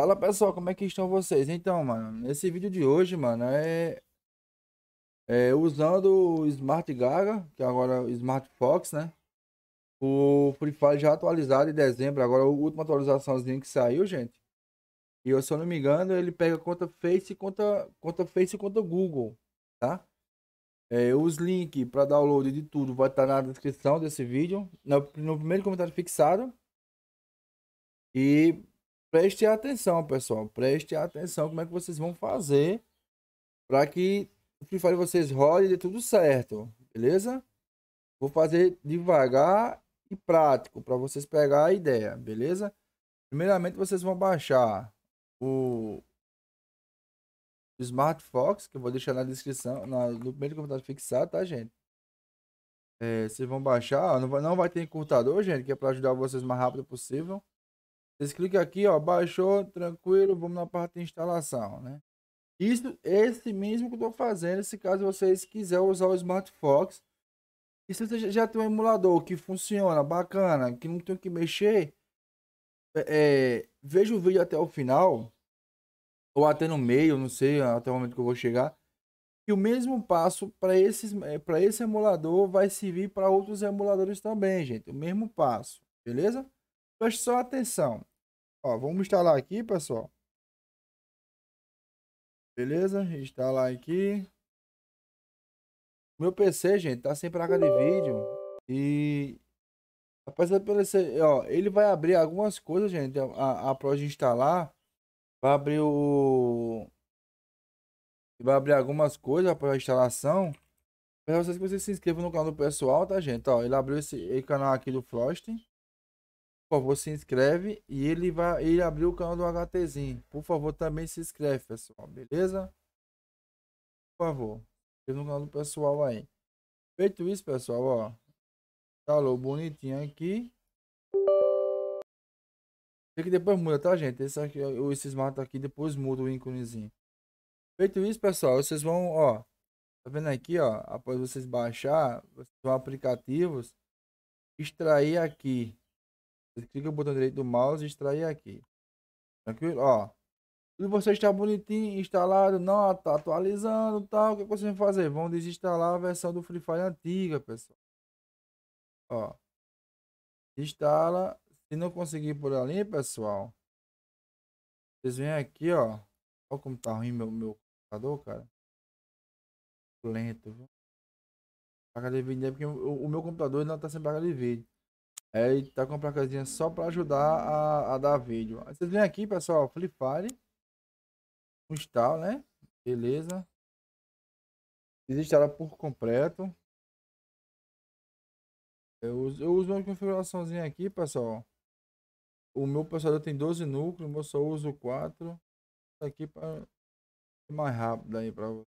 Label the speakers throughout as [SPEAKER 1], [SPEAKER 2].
[SPEAKER 1] Fala pessoal, como é que estão vocês? Então, mano, nesse vídeo de hoje, mano, é, é usando o Smart Gaga, que agora é o Smart Fox, né? O Free Fire já atualizado em dezembro, agora a última atualizaçãozinha que saiu, gente. E eu, se eu não me engano, ele pega conta Face, conta, conta Face conta Google, tá? É, os links para download de tudo vai estar tá na descrição desse vídeo, no, no primeiro comentário fixado. E Preste atenção, pessoal. Preste atenção como é que vocês vão fazer para que o Free Fire vocês rode e dê tudo certo, beleza? Vou fazer devagar e prático para vocês pegar a ideia, beleza? Primeiramente vocês vão baixar o Smart Fox, que eu vou deixar na descrição, na, no primeiro comentário fixado, tá, gente? É, vocês vão baixar, não vai, não vai ter encurtador, gente, que é para ajudar vocês o mais rápido possível. Vocês clicam aqui, ó, baixou, tranquilo, vamos na parte de instalação, né? Isso, esse mesmo que eu tô fazendo, se caso vocês quiserem usar o Smart Fox. E se você já tem um emulador que funciona, bacana, que não tem que mexer, é, é, veja o vídeo até o final, ou até no meio, não sei até o momento que eu vou chegar. E o mesmo passo para esses é, para esse emulador vai servir para outros emuladores também, gente. O mesmo passo, beleza? Preste só atenção. Ó, vamos instalar aqui, pessoal. Beleza? Instalar aqui. Meu PC, gente, tá sem placa de vídeo. E... Apesar aparecer, ó, ele vai abrir algumas coisas, gente. A, a prova de instalar. Vai abrir o... Vai abrir algumas coisas para instalação. Não vocês que vocês se inscrevam no canal do pessoal, tá, gente? Ó, ele abriu esse, esse canal aqui do Frosting por favor, se inscreve e ele vai ele abrir o canal do HTzinho. Por favor, também se inscreve, pessoal, beleza? Por favor, se no canal do pessoal aí. Feito isso, pessoal, ó. Falou tá bonitinho aqui. Tem que depois muda, tá, gente? Esse aqui, esses matos aqui, depois muda o íconezinho. Feito isso, pessoal, vocês vão, ó. Tá vendo aqui, ó? Após vocês baixar, vocês vão aplicativos. Extrair aqui você clica o botão direito do mouse e extrair aqui. Tranquilo? Ó. Se você está bonitinho, instalado, não ah, tá atualizando tal, o que é vocês vão fazer? Vão desinstalar a versão do Free Fire antiga, pessoal. Ó. Instala. Se não conseguir por ali, pessoal.
[SPEAKER 2] Vocês vêm aqui, ó. Olha como tá ruim meu, meu computador, cara. Lento, viu? de vídeo, é porque o, o meu computador não tá sem
[SPEAKER 1] placa de vídeo. É, e tá com uma placazinha só pra ajudar a, a dar vídeo. Vocês vêm
[SPEAKER 2] aqui, pessoal, Flip Fire. install, né? Beleza. Desinstala por completo. Eu uso, eu uso uma configuraçãozinha aqui, pessoal. O meu processador tem 12 núcleos, eu só uso 4. Aqui para mais rápido aí para você.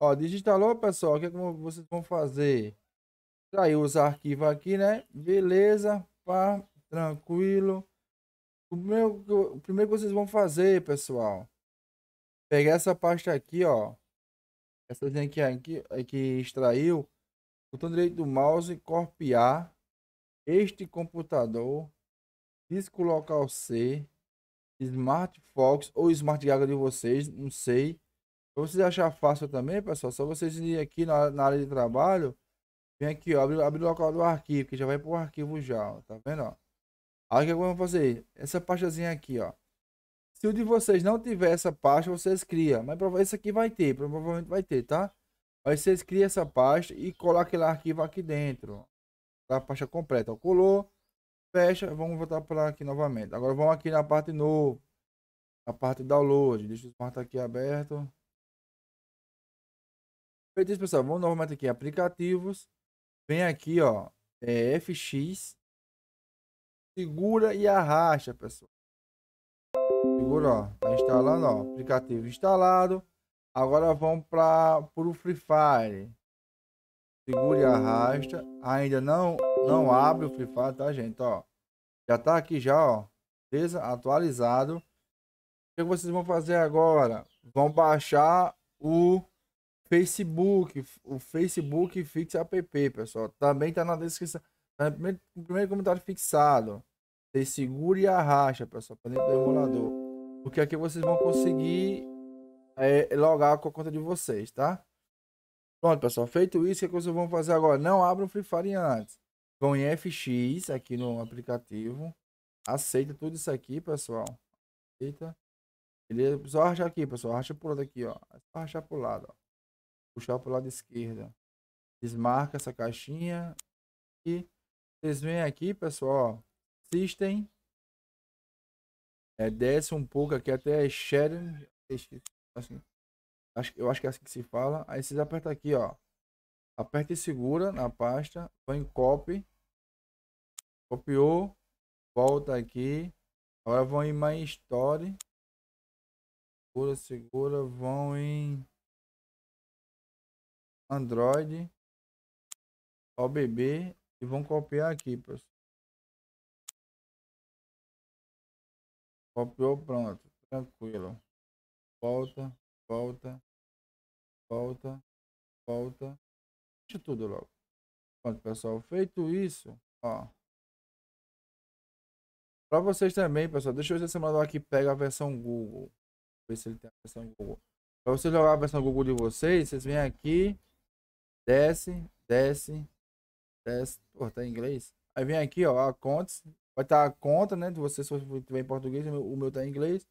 [SPEAKER 2] Ó, digitalou pessoal. O que, é que vocês vão
[SPEAKER 1] fazer? extrair tá os arquivos aqui, né? Beleza, pá, tranquilo. O, meu, o primeiro que vocês vão fazer, pessoal, pegar essa pasta aqui, ó. Essa aqui, aqui é que extraiu. Botão direito do mouse, copiar este computador, disco local C, Smart Fox ou Smart Gaga de vocês, não sei. Pra vocês achar fácil também, pessoal, só vocês irem aqui na, na área de trabalho Vem aqui, ó. Abre, abre o local do arquivo, que já vai pro arquivo já, ó, Tá vendo, ó? Aí o que é eu vou fazer? Essa pastazinha aqui, ó. Se o de vocês não tiver essa pasta, vocês criam. Mas isso aqui vai ter, provavelmente vai ter, tá? Aí vocês criam essa pasta e colam aquele arquivo aqui dentro. A pasta completa. Ó. Colou, fecha. Vamos voltar para aqui novamente. Agora vamos aqui na parte novo. Na parte download. Deixa o smart
[SPEAKER 2] aqui aberto. Feito isso, pessoal. Vamos novamente aqui em aplicativos. Vem aqui, ó. É FX.
[SPEAKER 1] Segura e arrasta pessoal. Segura, ó. Tá instalando, ó. Aplicativo instalado. Agora vamos para o Free Fire. Segura e arrasta. Ainda não, não abre o Free Fire, tá, gente? Ó. Já tá aqui já, ó. Beleza? Atualizado. O que vocês vão fazer agora? Vão baixar o Facebook, o Facebook Fix App, pessoal. Também tá na descrição. Tá no primeiro, comentário fixado. Vocês segure a racha, pessoal, para dentro do emulador. Porque aqui vocês vão conseguir é, logar com a conta de vocês, tá? Pronto, pessoal. Feito isso, o que é vocês vão fazer agora? Não abram o Free Fire antes. Vão em FX aqui no aplicativo. Aceita tudo isso aqui, pessoal. Aceita. Ele só rachar aqui, pessoal. Racha por aqui, ó. É só rachar pro lado, ó puxar para o lado esquerda. Desmarca essa caixinha. E vocês vêm aqui, pessoal. System. É, desce um pouco aqui até Sharing. Assim, acho, eu acho que é assim que se fala. Aí vocês apertam aqui, ó. Aperta e segura na pasta. Põe em copy. Copiou.
[SPEAKER 2] Volta aqui. Agora vão em My Story. Segura, segura. Vão em Android, OBB e vão copiar aqui, pessoal. Copiou, pronto. Tranquilo. Volta, volta, volta, volta. Deixa tudo logo. Pronto, pessoal. Feito isso, ó.
[SPEAKER 1] Para vocês também, pessoal, deixa eu ver se o aqui pega a versão Google. Ver se ele tem a versão Google. Para vocês jogar a versão Google de vocês, vocês vêm aqui Desce, desce, desce. Pô, tá em inglês. Aí vem aqui, ó, a contas. Vai estar tá a conta, né? De você se tiver em português, o meu, tá em inglês.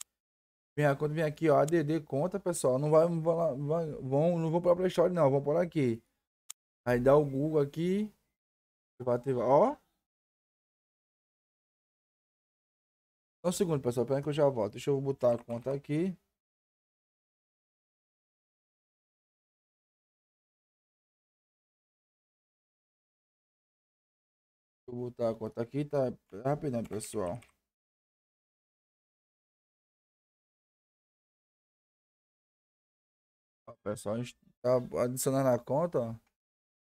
[SPEAKER 1] Vem a conta, vem aqui, ó, ADD conta, pessoal. Não vai, não vai, vão, não vão para Play Store, não. Vão por aqui. Aí
[SPEAKER 2] dá o Google aqui. Vai ativar, ó. um segundo, pessoal. Pera que eu já volto. Deixa eu botar a conta aqui. Vou botar a conta aqui, tá? Rapidão, pessoal. Ó, pessoal, a gente tá adicionando a conta, ó.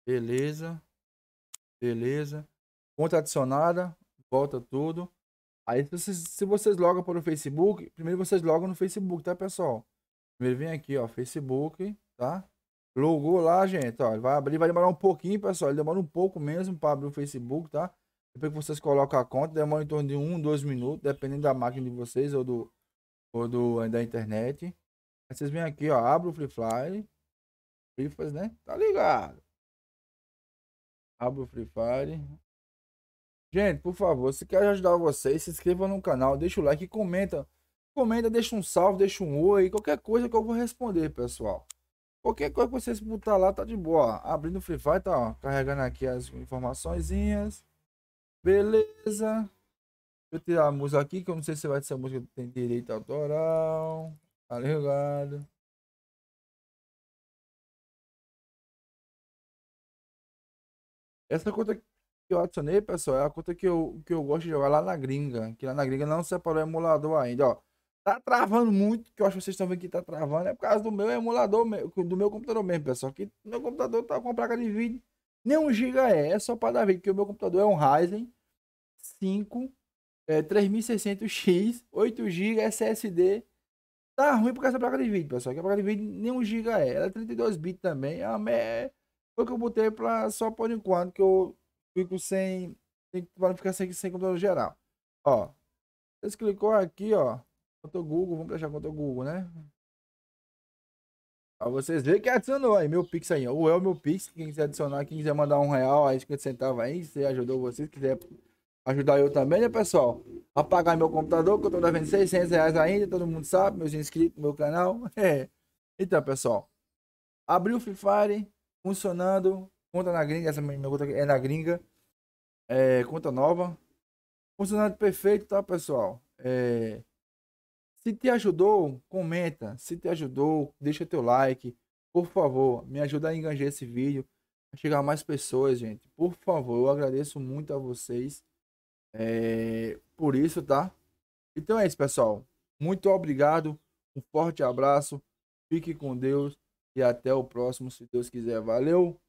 [SPEAKER 1] Beleza. Beleza. Conta adicionada. Volta tudo. Aí, se vocês, se vocês logam para o Facebook, primeiro vocês logam no Facebook, tá, pessoal? Primeiro vem aqui, ó, Facebook, tá? Logou lá, gente, ó. vai abrir, vai demorar um pouquinho, pessoal. Ele demora um pouco mesmo para abrir o Facebook, tá? Depois que vocês colocam a conta, demora em torno de um, dois minutos, dependendo da máquina de vocês ou do ou do eh, da internet. Aí vocês vêm aqui, ó, abre o Free Fire. Free né? Tá
[SPEAKER 2] ligado?
[SPEAKER 1] Abre o Free Fire. Gente, por favor, se quer ajudar vocês, se inscreva no canal, deixa o like e comenta. Comenta, deixa um salve, deixa um oi, qualquer coisa que eu vou responder, pessoal. Qualquer coisa que vocês botar lá, tá de boa. Ó. Abrindo o Free Fire, tá, ó. Carregando aqui as informaçõezinhas. Beleza.
[SPEAKER 2] Deixa eu tirar a música aqui, que eu não sei se vai ser música tem direito autoral. Tá ligado? Essa conta que eu adicionei, pessoal, é a conta que eu, que eu gosto de jogar lá na
[SPEAKER 1] gringa. Que lá na gringa não separou o emulador ainda, ó. Tá travando muito, que eu acho que vocês estão vendo que tá travando. É por causa do meu emulador, do meu computador mesmo, pessoal. Que meu computador tá com placa de vídeo. Nem um giga é, é só para dar vídeo. que o meu computador é um Ryzen 5 é, 3600X, 8 GB SSD. Tá ruim por causa da placa de vídeo, pessoal. Que a placa de vídeo nem um GB é. Ela é 32 bits também. É uma Foi que eu botei pra... só por enquanto, que eu fico sem. Para ficar sem, sem computador geral. Ó. Vocês clicou aqui, ó contra o Google, vamos deixar contra o Google, né? Pra vocês verem que adicionou aí, meu Pix aí, é O Meu Pix, quem quiser adicionar, quem quiser mandar um real, aí 50 centavos aí, se ajudou vocês, quiser ajudar eu também, né, pessoal? Apagar meu computador, que eu tô devendo 600 reais ainda, todo mundo sabe, meus inscritos, meu canal. É. Então, pessoal, abriu o Free Fire, funcionando, conta na gringa, essa minha conta é na gringa, é, conta nova. Funcionando perfeito, tá, pessoal? É, se te ajudou, comenta. Se te ajudou, deixa teu like. Por favor, me ajuda a engajar esse vídeo. A chegar a mais pessoas, gente. Por favor, eu agradeço muito a vocês. É, por isso, tá? Então é isso, pessoal. Muito obrigado. Um forte abraço. Fique com Deus. E até o próximo, se Deus quiser. Valeu!